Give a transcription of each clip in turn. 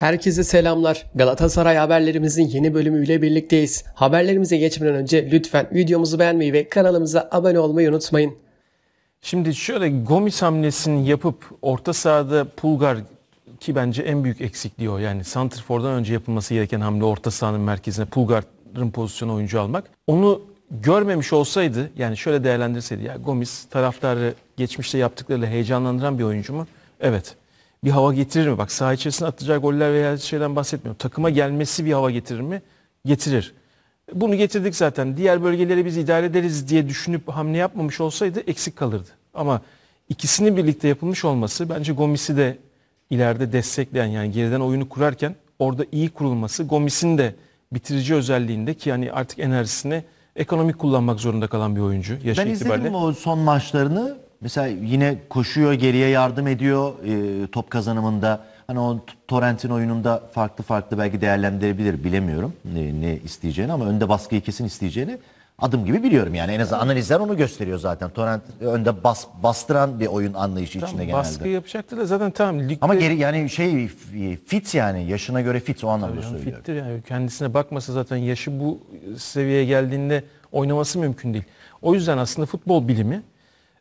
Herkese selamlar. Galatasaray haberlerimizin yeni bölümüyle birlikteyiz. Haberlerimize geçmeden önce lütfen videomuzu beğenmeyi ve kanalımıza abone olmayı unutmayın. Şimdi şöyle Gomis hamlesini yapıp orta sahada Pulgar ki bence en büyük eksikliği o. Yani Santrfor'dan önce yapılması gereken hamle orta sahanın merkezine Pulgar'ın pozisyonu oyuncu almak. Onu görmemiş olsaydı yani şöyle değerlendirseydi ya Gomis taraftarı geçmişte yaptıklarıyla heyecanlandıran bir oyuncu mu? Evet bir hava getirir mi? Bak saha içerisinde atacağı goller veya şeyden bahsetmiyorum. Takıma gelmesi bir hava getirir mi? Getirir. Bunu getirdik zaten. Diğer bölgeleri biz idare ederiz diye düşünüp hamle yapmamış olsaydı eksik kalırdı. Ama ikisinin birlikte yapılmış olması bence Gomis'i de ileride destekleyen yani geriden oyunu kurarken orada iyi kurulması Gomis'in de bitirici özelliğinde ki yani artık enerjisini ekonomik kullanmak zorunda kalan bir oyuncu yaş ben itibariyle. izledim o son maçlarını. Mesela yine koşuyor, geriye yardım ediyor e, top kazanımında. Hani o Torrent'in oyununda farklı farklı belki değerlendirebilir bilemiyorum ne, ne isteyeceğini ama önde baskıyı kesin isteyeceğini adım gibi biliyorum yani. En azından analizler onu gösteriyor zaten. Torrent önde bas, bastıran bir oyun anlayışı tamam, içinde genelde. Baskı yapacaktı da zaten tamam ligde... Ama geri yani şey fit yani yaşına göre fit o anlamda Tabii söylüyorum. Fittir yani kendisine bakmasa zaten yaşı bu seviyeye geldiğinde oynaması mümkün değil. O yüzden aslında futbol bilimi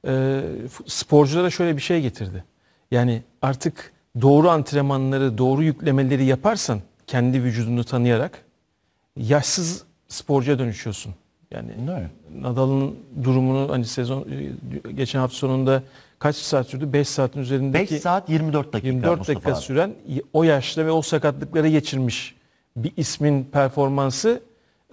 ee, sporculara şöyle bir şey getirdi. Yani artık doğru antrenmanları, doğru yüklemeleri yaparsan kendi vücudunu tanıyarak yaşsız sporcuya dönüşüyorsun. Yani evet. Nadal'ın durumunu hani sezon e, geçen hafta sonunda kaç saat sürdü? 5 saatin üzerindeki 5 saat 24 dakika 24 Mustafa dakika abi. süren o yaşta ve o sakatlıkları geçirmiş bir ismin performansı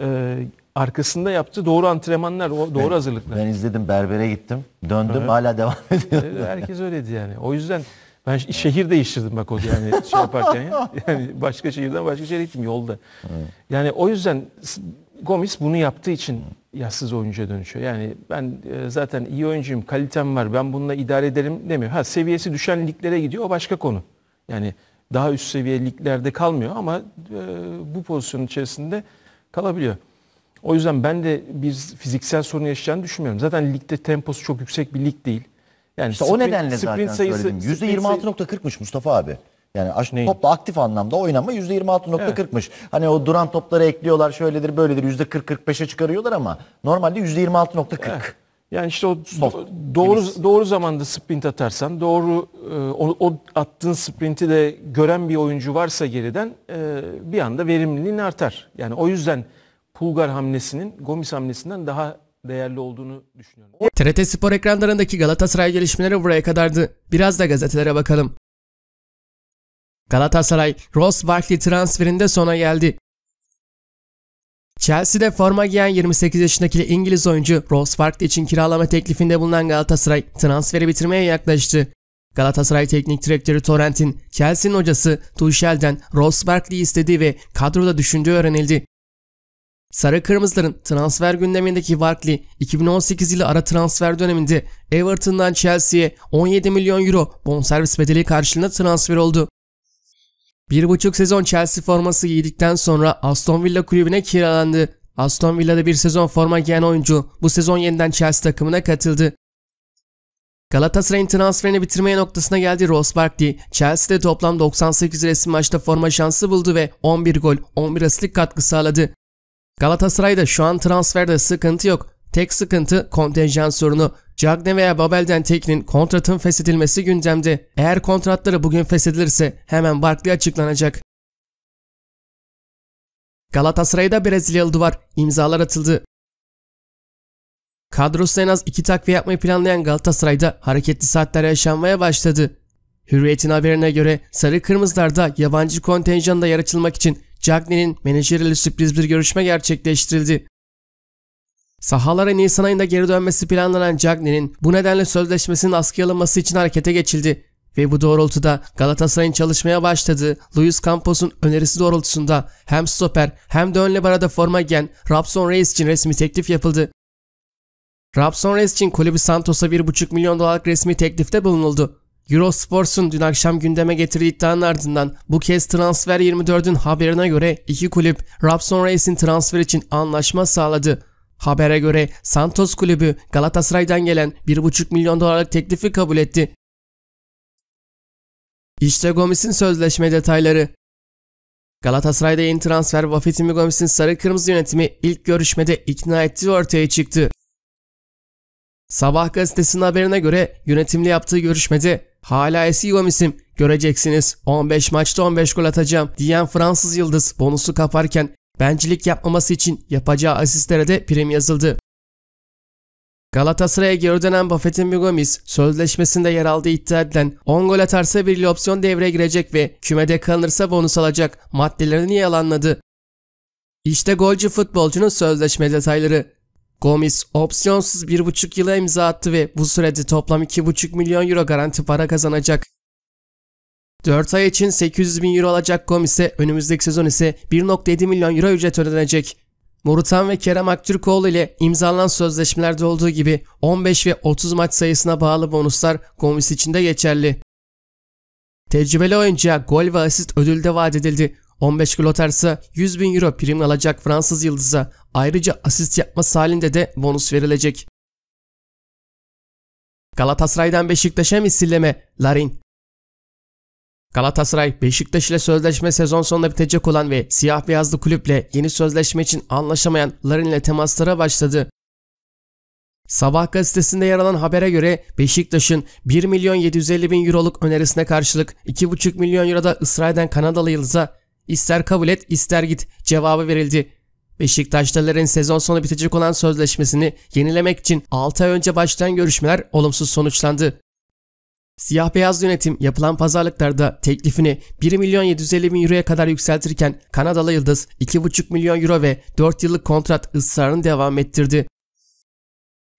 e, arkasında yaptığı doğru antrenmanlar, o doğru ben, hazırlıklar. Ben izledim berbere gittim. Döndüm evet. hala devam ediyor. Herkes öyleydi yani. O yüzden ben şehir değiştirdim bak o yani şey yaparken Yani başka şehirden başka şehre gittim yolda. Evet. Yani o yüzden Gomis bunu yaptığı için yassız oyuncuya dönüşüyor. Yani ben e, zaten iyi oyuncuyum, kalitem var, ben bununla idare ederim demiyor. Ha seviyesi düşen liglere gidiyor, o başka konu. Yani daha üst seviye liglerde kalmıyor ama e, bu pozisyonun içerisinde kalabiliyor. O yüzden ben de bir fiziksel sorun yaşayacağını düşünmüyorum. Zaten ligde temposu çok yüksek bir lig değil. Yani işte sprint, o nedenle zaten sayısı, söyledim. %26.40'mış Mustafa abi. Yani aş, Neyin? topla aktif anlamda oynama %26.40'mış. Evet. Hani o duran topları ekliyorlar şöyledir böyledir %40-45'e çıkarıyorlar ama normalde %26.40. Evet. Yani işte o Soft. doğru doğru zamanda sprint atarsan, doğru e, o, o attığın sprinti de gören bir oyuncu varsa geriden e, bir anda verimliliğin artar. Yani o yüzden Pulgar hamlesinin Gomis hamlesinden daha değerli olduğunu düşünüyorum. TRT Spor ekranlarındaki Galatasaray gelişmeleri buraya kadardı. Biraz da gazetelere bakalım. Galatasaray, Ross Barkley transferinde sona geldi. Chelsea'de forma giyen 28 yaşındaki İngiliz oyuncu Ross Barkley için kiralama teklifinde bulunan Galatasaray transferi bitirmeye yaklaştı. Galatasaray Teknik Direktörü Torrent'in Chelsea'nin hocası Tuchel'den Ross Barkley'i istediği ve kadroda düşündüğü öğrenildi. Sarı Kırmızıların transfer gündemindeki Barkley 2018 yılı ara transfer döneminde Everton'dan Chelsea'ye 17 milyon euro bonservis bedeli karşılığında transfer oldu. Bir buçuk sezon Chelsea forması giydikten sonra Aston Villa kulübüne kiralandı. Aston Villa'da bir sezon forma giyen oyuncu bu sezon yeniden Chelsea takımına katıldı. Galatasaray'ın transferini bitirmeye noktasına geldi Ross Barkley. Chelsea'de toplam 98 resim maçta forma şansı buldu ve 11 gol, 11 asistlik katkı sağladı. Galatasaray'da şu an transferde sıkıntı yok. Tek sıkıntı kontenjan sorunu. Cagne veya Babel'den Tekin'in kontratın feshedilmesi gündemde. Eğer kontratları bugün feshedilirse hemen Barkley açıklanacak. Galatasaray'da Brezilyalı duvar imzalar atıldı. Kadrosu en az iki takviye yapmayı planlayan Galatasaray'da hareketli saatler yaşanmaya başladı. Hürriyet'in haberine göre sarı kırmızılarda yabancı kontenjanda yer açılmak için Cagney'in menajeriyle sürpriz bir görüşme gerçekleştirildi. Sahalara Nisan ayında geri dönmesi planlanan Cagney'in bu nedenle sözleşmesinin askıya alınması için harekete geçildi. Ve bu doğrultuda Galatasaray'ın çalışmaya başladığı Luis Campos'un önerisi doğrultusunda hem stoper hem de ön liberada forma giyen Robson Reis için resmi teklif yapıldı. Robson Reis için kulübü Santos'a 1,5 milyon dolarlık resmi teklifte bulunuldu. Eurosports'un dün akşam gündeme getirdiği iddianın ardından bu kez Transfer 24'ün haberine göre iki kulüp Robson Reis'in transfer için anlaşma sağladı. Habere göre Santos kulübü Galatasaray'dan gelen 1,5 milyon dolarlık teklifi kabul etti. İşte Gomis'in sözleşme detayları. Galatasaray'da yeni transfer Vafetimi Gomis'in sarı kırmızı yönetimi ilk görüşmede ikna ettiği ortaya çıktı. Sabah gazetesinin haberine göre yönetimle yaptığı görüşmede Hala esiyor misim? Göreceksiniz 15 maçta 15 gol atacağım diyen Fransız yıldız bonusu kaparken bencilik yapmaması için yapacağı asistlere de prim yazıldı. Galatasaray'a geri dönen Buffett'in Migomis sözleşmesinde yer aldığı iddia edilen 10 gol atarsa bir opsiyon devreye girecek ve kümede kalırsa bonus alacak maddelerini yalanladı. İşte golcü futbolcunun sözleşme detayları. Gomis opsiyonsuz 1,5 yıla imza attı ve bu sürede toplam 2,5 milyon euro garanti para kazanacak. 4 ay için 800 bin euro alacak Gomis'e önümüzdeki sezon ise 1.7 milyon euro ücret ödenecek. Morutan ve Kerem Aktürkoğlu ile imzalanan sözleşmelerde olduğu gibi 15 ve 30 maç sayısına bağlı bonuslar Gomis için de geçerli. Tecrübeli oyuncuya gol ve asist ödülü de vaat edildi. 15 gol atarsa 100 bin euro prim alacak Fransız yıldızı ayrıca asist yapması halinde de bonus verilecek. Galatasaray'dan Beşiktaş'a misilleme Larin Galatasaray, Beşiktaş ile sözleşme sezon sonunda bitecek olan ve siyah beyazlı kulüple yeni sözleşme için anlaşamayan Larin ile temaslara başladı. Sabah gazetesinde yer alan habere göre Beşiktaş'ın 1 milyon 750 bin euroluk önerisine karşılık 2,5 milyon euroda ısrar Kanadalı Yıldız'a İster kabul et ister git cevabı verildi. Beşiktaşlıların sezon sonu bitecek olan sözleşmesini yenilemek için 6 ay önce başlayan görüşmeler olumsuz sonuçlandı. Siyah beyaz yönetim yapılan pazarlıklarda teklifini 1 milyon 750 bin euroya kadar yükseltirken Kanadalı Yıldız 2,5 milyon euro ve 4 yıllık kontrat ısrarını devam ettirdi.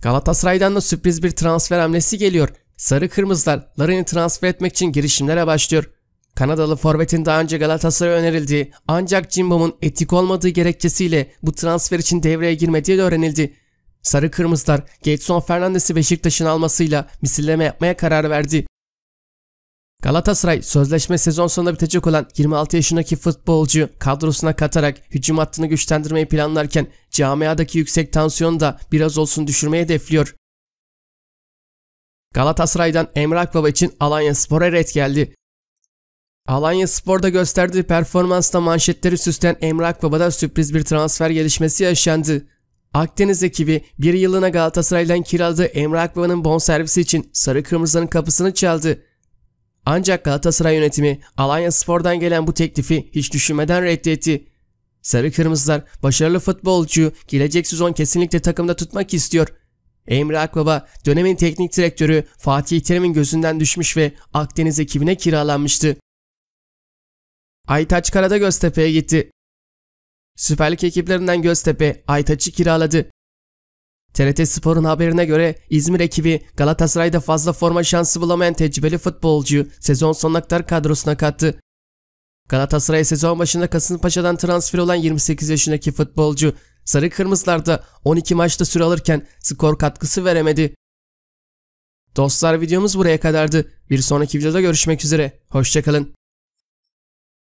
Galatasaray'dan da sürpriz bir transfer hamlesi geliyor. Sarı Kırmızılar Larin'i transfer etmek için girişimlere başlıyor. Kanadalı forvetin daha önce Galatasaray'a önerildi, ancak Cimbom'un etik olmadığı gerekçesiyle bu transfer için devreye girmediği de öğrenildi. Sarı Kırmızılar Gelson Fernandes'i Beşiktaş'ın almasıyla misilleme yapmaya karar verdi. Galatasaray sözleşme sezon sonunda bitecek olan 26 yaşındaki futbolcu kadrosuna katarak hücum hattını güçlendirmeyi planlarken camiadaki yüksek tansiyonu da biraz olsun düşürmeye hedefliyor. Galatasaray'dan Emrah Akbaba için Alanya Spor'a red geldi. Alanya Spor'da gösterdiği performansla manşetleri süsleyen Emrak Baba'da sürpriz bir transfer gelişmesi yaşandı. Akdeniz ekibi bir yılına Galatasaray'dan kiraladığı Emre Akbaba'nın bonservisi için Sarı Kırmızı'nın kapısını çaldı. Ancak Galatasaray yönetimi Alanya Spor'dan gelen bu teklifi hiç düşünmeden reddetti. Sarı Kırmızılar başarılı futbolcuyu gelecek sezon kesinlikle takımda tutmak istiyor. Emre Akbaba dönemin teknik direktörü Fatih Terim'in gözünden düşmüş ve Akdeniz ekibine kiralanmıştı. Aytaç Karada Göztepe'ye gitti. Süper Lig ekiplerinden Göztepe Aytaç'ı kiraladı. TRT Spor'un haberine göre İzmir ekibi Galatasaray'da fazla forma şansı bulamayan tecrübeli futbolcu sezon sonuna kadar kadrosuna kattı. Galatasaray sezon başında Kasımpaşa'dan transfer olan 28 yaşındaki futbolcu Sarı Kırmızılar'da 12 maçta süre alırken skor katkısı veremedi. Dostlar videomuz buraya kadardı. Bir sonraki videoda görüşmek üzere. Hoşçakalın.